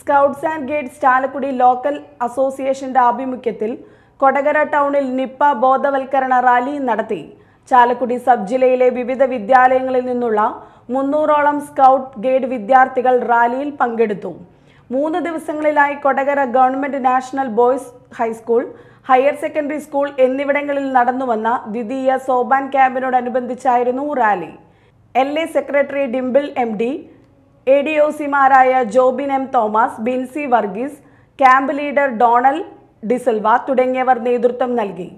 scouts and guides Chalakudy local അസോസിയേഷന്റെ ആഭിമുഖ്യത്തിൽ കൊടകര ടൗണിൽ നിപ്പ ബോധവൽക്കരണ റാലി നടത്തി ചാലക്കുടി സബ് ജില്ലയിലെ വിവിധ വിദ്യാലയങ്ങളിൽ നിന്നുള്ള മുന്നൂറോളം സ്കൗട്ട് ഗൈഡ് വിദ്യാർത്ഥികൾ റാലിയിൽ പങ്കെടുത്തു മൂന്ന് ദിവസങ്ങളിലായി Kodakara government national boys high school higher secondary school എന്നിവിടങ്ങളിൽ നടന്നുവന്ന ദ്വിതീയ സോബാൻ ക്യാമ്പിനോടനുബന്ധിച്ചായിരുന്നു rally L A secretary Dimple M D A D O സിമാരായ Jobin M Thomas Binsy Varghese camp leader Donal D'Silva തുടങ്ങിയവർ നേതൃത്വം നൽകി